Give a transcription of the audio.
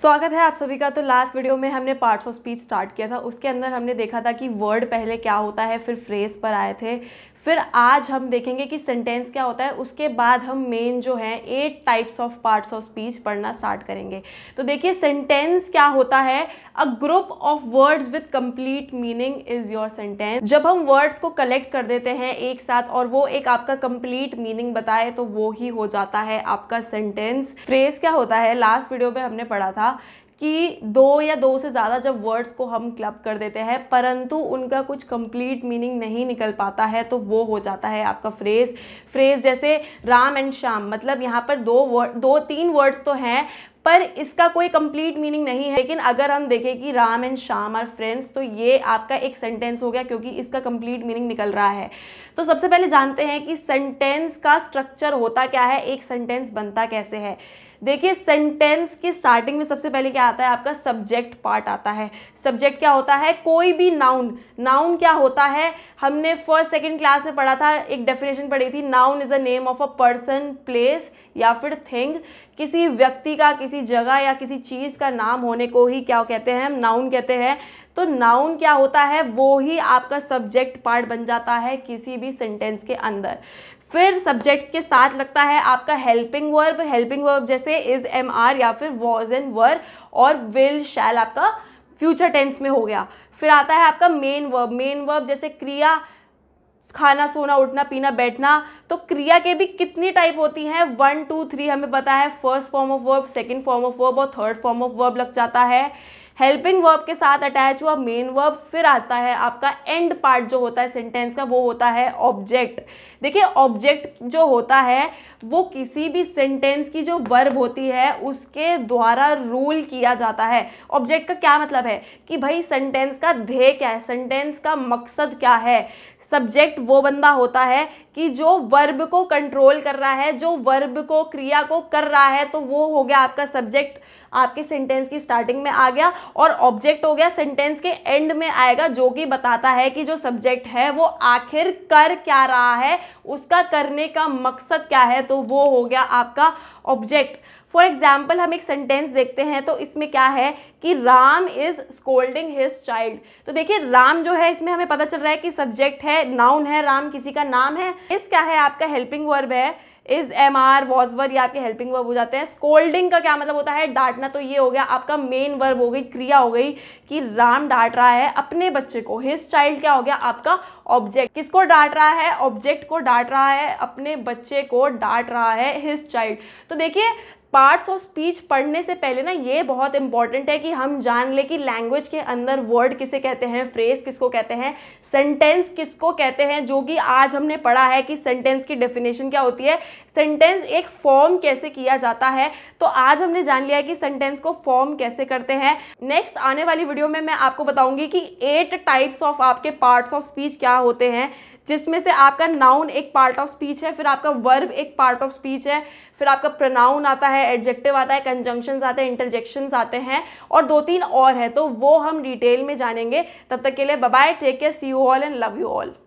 स्वागत है आप सभी का तो लास्ट वीडियो में हमने पार्ट्स ऑफ स्पीच स्टार्ट किया था उसके अंदर हमने देखा था कि वर्ड पहले क्या होता है फिर फ्रेज पर आए थे फिर आज हम देखेंगे कि सेंटेंस क्या होता है उसके बाद हम मेन जो है eight types of parts of speech पढ़ना स्टार्ट करेंगे तो देखिए सेंटेंस क्या होता है a group of words with complete meaning is your sentence जब हम वर्ड्स को कलेक्ट कर देते हैं एक साथ और वो एक आपका कंप्लीट मीनिंग बताए तो वो ही हो जाता है आपका सेंटेंस फ्रेज क्या होता है लास्ट वीडियो में हमने पढ़ा था कि दो या दो से ज़्यादा जब वर्ड्स को हम क्लब कर देते हैं परंतु उनका कुछ कंप्लीट मीनिंग नहीं निकल पाता है तो वो हो जाता है आपका फ्रेज फ्रेज जैसे राम एंड श्याम मतलब यहाँ पर दो वर्ड दो तीन वर्ड्स तो हैं पर इसका कोई कंप्लीट मीनिंग नहीं है लेकिन अगर हम देखें कि Ram and Shyam are friends तो ये आपका एक सेंटेंस हो गया क्योंकि इसका कंप्लीट मीनिंग निकल रहा है तो सबसे पहले जानते हैं कि सेंटेंस का स्ट्रक्चर होता क्या है एक सेंटेंस बनता कैसे है देखिए सेंटेंस की स्टार्टिंग में सबसे पहले क्या आता है आपका सब्जेक्ट पार्ट आता है सब्जेक्ट क्या होता है कोई भी नाउन नाउन क्या होता है हमने फर्स्ट सेकेंड क्लास में पढ़ा था एक डेफिनेशन पढ़ी थी noun is a name of a person place या फिर थिंग किसी व्यक्ति का किसी जगह या किसी चीज़ का नाम होने को ही क्या कहते हैं हम नाउन कहते हैं तो नाउन क्या होता है वो ही आपका सब्जेक्ट पार्ट बन जाता है किसी भी सेंटेंस के अंदर फिर सब्जेक्ट के साथ लगता है आपका हेल्पिंग वर्ब हेल्पिंग वर्ब जैसे इज़ एम आर या फिर वॉज एन वर और विल शैल आपका फ्यूचर टेंस में हो गया फिर आता है आपका मेन वर्ब मेन वर्ब जैसे क्रिया खाना सोना उठना पीना बैठना तो क्रिया के भी कितनी टाइप होती हैं वन टू थ्री हमें पता है first form of verb second form of verb और थर्ड फॉर्म ऑफ वर्ब लग जाता है हेल्पिंग वर्ब के साथ अटैच हुआ मेन वर्ब फिर आता है आपका एंड पार्ट जो होता है सेंटेंस का वो होता है ऑब्जेक्ट देखिए ऑब्जेक्ट जो होता है वो किसी भी सेंटेंस की जो वर्ब होती है उसके द्वारा रूल किया जाता है ऑब्जेक्ट का क्या मतलब है कि भाई सेंटेंस का ध्येय क्या है सेंटेंस का मकसद क्या है सब्जेक्ट वो बंदा होता है कि जो वर्ब को कंट्रोल कर रहा है जो वर्ब को क्रिया को कर रहा है तो वो हो गया आपका सब्जेक्ट आपके सेंटेंस की स्टार्टिंग में आ गया और ऑब्जेक्ट हो गया सेंटेंस के एंड में आएगा जो कि बताता है कि जो सब्जेक्ट है वो आखिर कर क्या रहा है उसका करने का मकसद क्या है तो वो हो गया आपका ऑब्जेक्ट फॉर एग्जाम्पल हम एक सेंटेंस देखते हैं तो इसमें क्या है कि Ram is scolding his child तो देखिए राम जो है इसमें हमें पता चल रहा है कि सब्जेक्ट है नाउन है राम किसी का नाम है इस क्या है आपका हेल्पिंग वर्ब है is am are was verb आपके हेल्पिंग वर्ब हो जाते हैं स्कोल्डिंग का क्या मतलब होता है डांटना तो ये हो गया आपका मेन वर्ब हो गई क्रिया हो गई कि राम डांट रहा है अपने बच्चे को हिज चाइल्ड क्या हो गया आपका ऑब्जेक्ट किसको डांट रहा है ऑब्जेक्ट को डांट रहा है अपने बच्चे को डांट रहा है हिज चाइल्ड तो देखिए पार्ट्स ऑफ स्पीच पढ़ने से पहले ना ये बहुत इंपॉर्टेंट है कि हम जान लें कि लैंग्वेज के अंदर वर्ड किसे कहते हैं फ्रेज किसको कहते हैं सेंटेंस किसको कहते हैं जो कि आज हमने पढ़ा है कि सेंटेंस की डेफिनेशन क्या होती है सेंटेंस एक फॉर्म कैसे किया जाता है तो आज हमने जान लिया है कि सेंटेंस को फॉर्म कैसे करते हैं नेक्स्ट आने वाली वीडियो में मैं आपको बताऊंगी कि एट टाइप्स ऑफ आपके पार्ट्स ऑफ स्पीच क्या होते हैं जिसमें से आपका नाउन एक पार्ट ऑफ स्पीच है फिर आपका वर्ब एक पार्ट ऑफ स्पीच है फिर आपका प्रनाउन आता है एडजेक्टिव आता है कंजंक्शन आते हैं इंटरजेक्शन आते हैं और दो तीन और है तो वो हम डिटेल में जानेंगे तब तक के लिए bye take care see you all and love you all